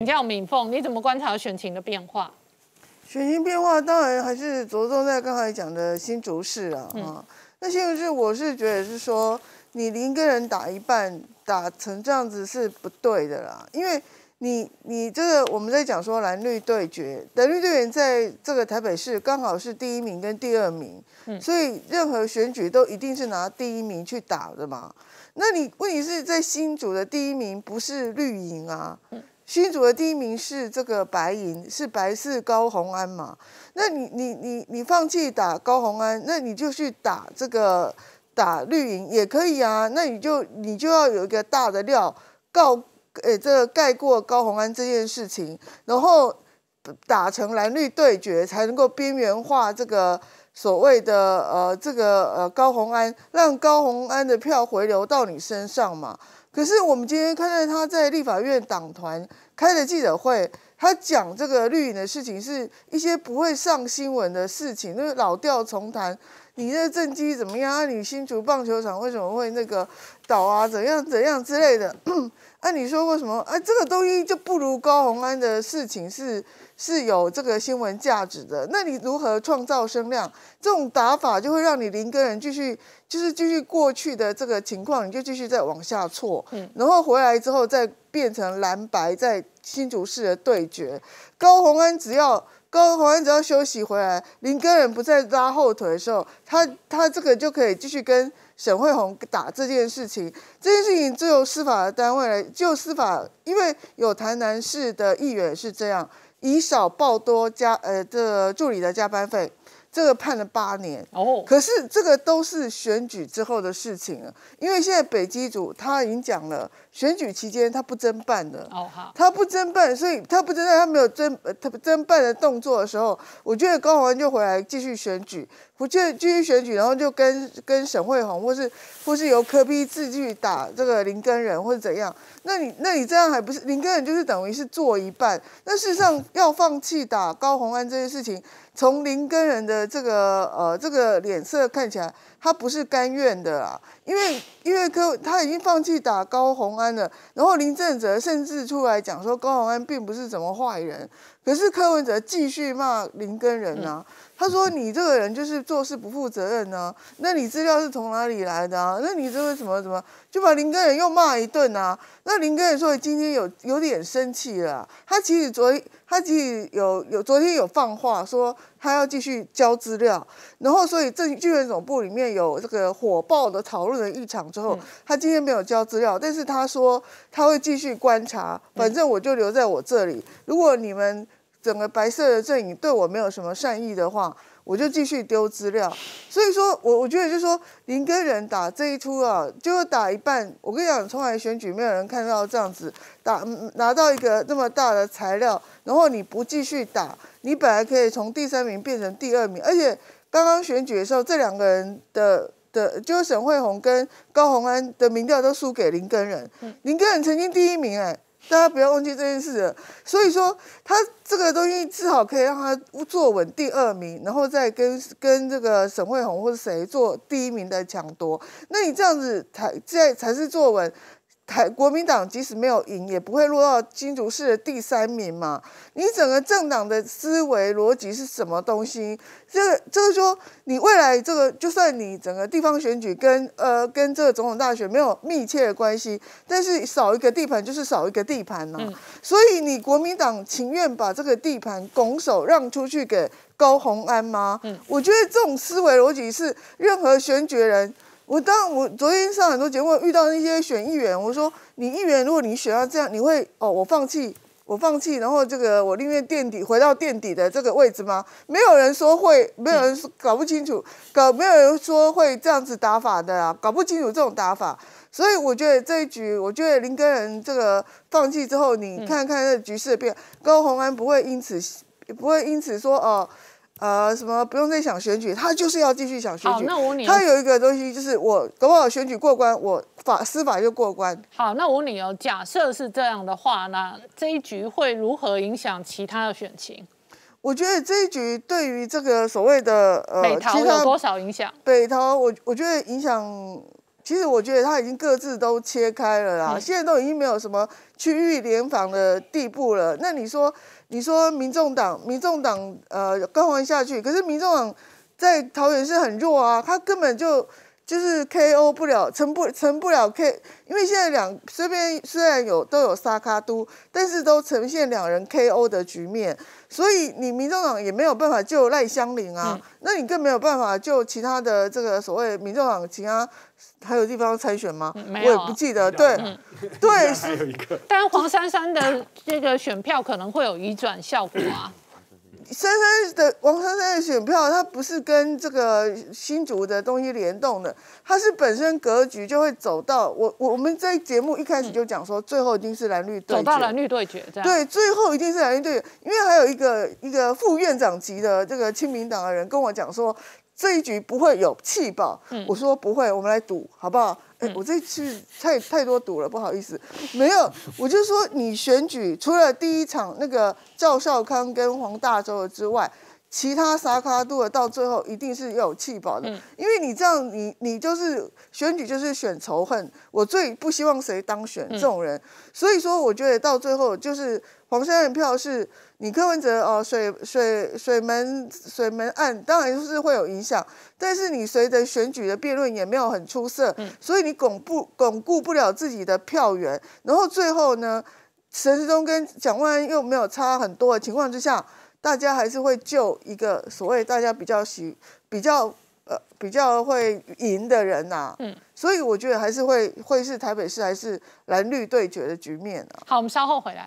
你叫敏凤，你怎么观察选情的变化？选情变化当然还是着重在刚才讲的新竹市啊。嗯，那新竹市我是觉得是说，你零个人打一半，打成这样子是不对的啦。因为你你这个我们在讲说蓝绿对决，蓝绿队员在这个台北市刚好是第一名跟第二名，嗯，所以任何选举都一定是拿第一名去打的嘛。那你问题是在新竹的第一名不是绿营啊。新主的第一名是这个白银，是白氏高红安嘛？那你你你你放弃打高红安，那你就去打这个打绿营也可以啊。那你就你就要有一个大的料，告诶，这盖过高红安这件事情，然后打成蓝绿对决，才能够边缘化这个所谓的呃这个呃高红安，让高红安的票回流到你身上嘛。可是我们今天看到他在立法院党团开的记者会，他讲这个绿营的事情，是一些不会上新闻的事情，就是老调重弹。你的政绩怎么样？啊，你新竹棒球场为什么会那个倒啊？怎样怎样之类的。那你说为什么？哎，这个东西就不如高洪安的事情是是有这个新闻价值的。那你如何创造声量？这种打法就会让你林个人继续，就是继续过去的这个情况，你就继续再往下错。嗯，然后回来之后再变成蓝白在新竹市的对决。高洪安只要高洪安只要休息回来，林个人不再拉后腿的时候，他他这个就可以继续跟。沈慧红打这件事情，这件事情就由司法的单位来，就司法，因为有台南市的议员是这样，以少报多加，呃，这助理的加班费。这个判了八年哦，可是这个都是选举之后的事情了，因为现在北基组他已经讲了，选举期间他不侦办的哦，他不侦办，所以他不侦办，他没有侦他侦办的动作的时候，我觉得高宏安就回来继续选举，不，继续选举，然后就跟跟沈惠宏，或是或是由柯批自己打这个林根人，或者怎样？那你那你这样还不是林根人就是等于是做一半？那事实上要放弃打高宏安这些事情，从林根人的。这个呃，这个脸色看起来他不是甘愿的啦，因为因为哥他已经放弃打高红安了，然后林正哲甚至出来讲说高红安并不是什么坏人。可是柯文哲继续骂林根人啊，他说你这个人就是做事不负责任啊，那你资料是从哪里来的啊？那你这个什么什么，就把林根人又骂一顿啊。那林根人说今天有有点生气了，他其实昨他其实有有昨天有放话说他要继续交资料，然后所以政剧院总部里面有这个火爆的讨论了一场之后，他今天没有交资料，但是他说他会继续观察，反正我就留在我这里，如果你们。整个白色的阵营对我没有什么善意的话，我就继续丢资料。所以说我我觉得就是说林根仁打这一出啊，就打一半。我跟你讲，从来选举没有人看到这样子打，拿到一个那么大的材料，然后你不继续打，你本来可以从第三名变成第二名。而且刚刚选举的时候，这两个人的的就是沈惠红跟高宏安的民调都输给林根仁，林根仁曾经第一名哎。大家不要忘记这件事。所以说，他这个东西至少可以让他坐稳第二名，然后再跟跟这个沈慧红或者谁做第一名的抢夺。那你这样子才在才是坐稳。台国民党即使没有赢，也不会落到金竹市的第三名嘛？你整个政党的思维逻辑是什么东西？这个就是说，你未来这个就算你整个地方选举跟呃跟这个总统大选没有密切的关系，但是少一个地盘就是少一个地盘呐。所以你国民党情愿把这个地盘拱手让出去给高鸿安吗？嗯，我觉得这种思维逻辑是任何选举人。我当我昨天上很多节目，遇到那些选议员，我说你议员，如果你选到这样，你会哦，我放弃，我放弃，然后这个我宁愿垫底，回到垫底的这个位置吗？没有人说会，没有人搞不清楚，搞没有人说会这样子打法的啊，搞不清楚这种打法。所以我觉得这一局，我觉得林根人这个放弃之后，你看看这局势变，高红安不会因此不会因此说哦。呃，什么不用再想选举，他就是要继续想选举。好，那我你。他有一个东西就是，我搞不好选举过关，我法司法又过关。好，那我你哦，假设是这样的话，那这一局会如何影响其他的选情？我觉得这一局对于这个所谓的呃，北投有多少影响？北投，我我觉得影响。其实我觉得他已经各自都切开了啦，现在都已经没有什么区域联防的地步了。那你说，你说民众党，民众党呃，更换下去，可是民众党在桃园是很弱啊，他根本就。就是 KO 不了，成不成不了 K，因为现在两这边虽然有都有沙卡都，但是都呈现两人 KO 的局面，所以你民众党也没有办法救赖香林啊，那你更没有办法救其他的这个所谓民众党其他还有地方参选吗？没有，不记得，对，对，是但黄珊珊的这个选票可能会有移转效果啊。珊珊的王珊珊的选票，它不是跟这个新竹的东西联动的，它是本身格局就会走到我。我们在节目一开始就讲说，最后一定是蓝绿对决。走到蓝绿对决这样。对，最后一定是蓝绿对决，因为还有一个一个副院长级的这个亲民党的人跟我讲说。这一局不会有弃嗯”我说不会，我们来赌好不好？哎，我这次太太多赌了，不好意思，没有，我就说你选举除了第一场那个赵少康跟黄大洲的之外，其他啥卡杜尔到最后一定是要有气保的，因为你这样你你就是选举就是选仇恨，我最不希望谁当选这种人，所以说我觉得到最后就是。黄山的票是你柯文哲哦，水水水门水门案当然就是会有影响，但是你随着选举的辩论也没有很出色，所以你巩固巩固不了自己的票源，然后最后呢，陈世忠跟蒋万安又没有差很多的情况之下，大家还是会救一个所谓大家比较喜比较呃比较会赢的人呐，嗯，所以我觉得还是会会是台北市还是蓝绿对决的局面啊。好，我们稍后回来。